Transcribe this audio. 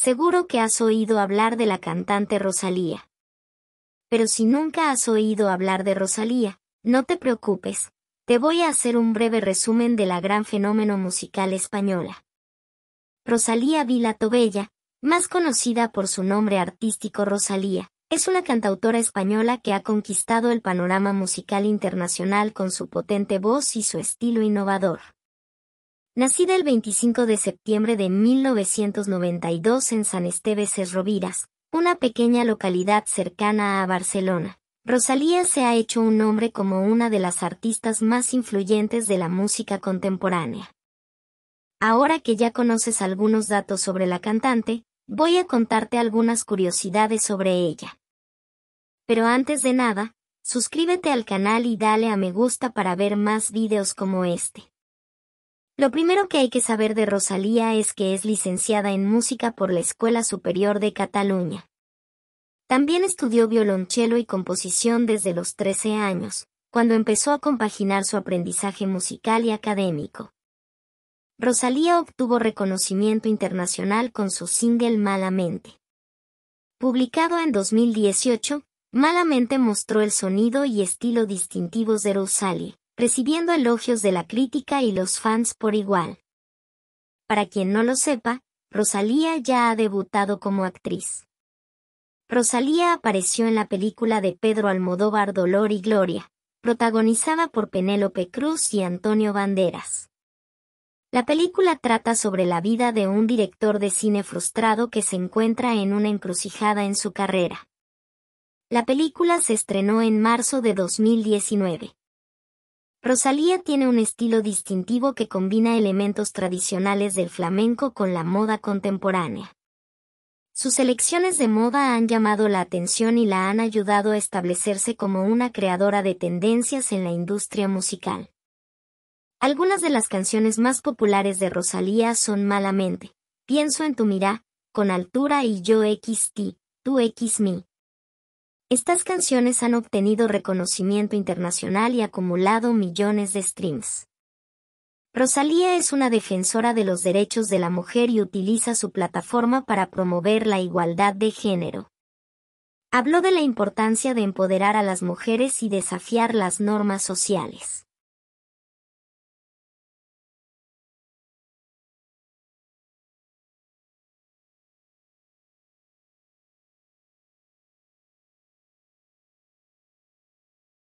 Seguro que has oído hablar de la cantante Rosalía. Pero si nunca has oído hablar de Rosalía, no te preocupes, te voy a hacer un breve resumen de la gran fenómeno musical española. Rosalía Vila Tobella, más conocida por su nombre artístico Rosalía, es una cantautora española que ha conquistado el panorama musical internacional con su potente voz y su estilo innovador. Nacida el 25 de septiembre de 1992 en San Esteves Roviras, una pequeña localidad cercana a Barcelona, Rosalía se ha hecho un nombre como una de las artistas más influyentes de la música contemporánea. Ahora que ya conoces algunos datos sobre la cantante, voy a contarte algunas curiosidades sobre ella. Pero antes de nada, suscríbete al canal y dale a me gusta para ver más videos como este. Lo primero que hay que saber de Rosalía es que es licenciada en música por la Escuela Superior de Cataluña. También estudió violonchelo y composición desde los 13 años, cuando empezó a compaginar su aprendizaje musical y académico. Rosalía obtuvo reconocimiento internacional con su single Malamente. Publicado en 2018, Malamente mostró el sonido y estilo distintivos de Rosalía recibiendo elogios de la crítica y los fans por igual. Para quien no lo sepa, Rosalía ya ha debutado como actriz. Rosalía apareció en la película de Pedro Almodóvar Dolor y Gloria, protagonizada por Penélope Cruz y Antonio Banderas. La película trata sobre la vida de un director de cine frustrado que se encuentra en una encrucijada en su carrera. La película se estrenó en marzo de 2019. Rosalía tiene un estilo distintivo que combina elementos tradicionales del flamenco con la moda contemporánea. Sus elecciones de moda han llamado la atención y la han ayudado a establecerse como una creadora de tendencias en la industria musical. Algunas de las canciones más populares de Rosalía son Malamente, Pienso en tu mirá, Con altura y Yo XT, Tú X Me, estas canciones han obtenido reconocimiento internacional y acumulado millones de streams. Rosalía es una defensora de los derechos de la mujer y utiliza su plataforma para promover la igualdad de género. Habló de la importancia de empoderar a las mujeres y desafiar las normas sociales.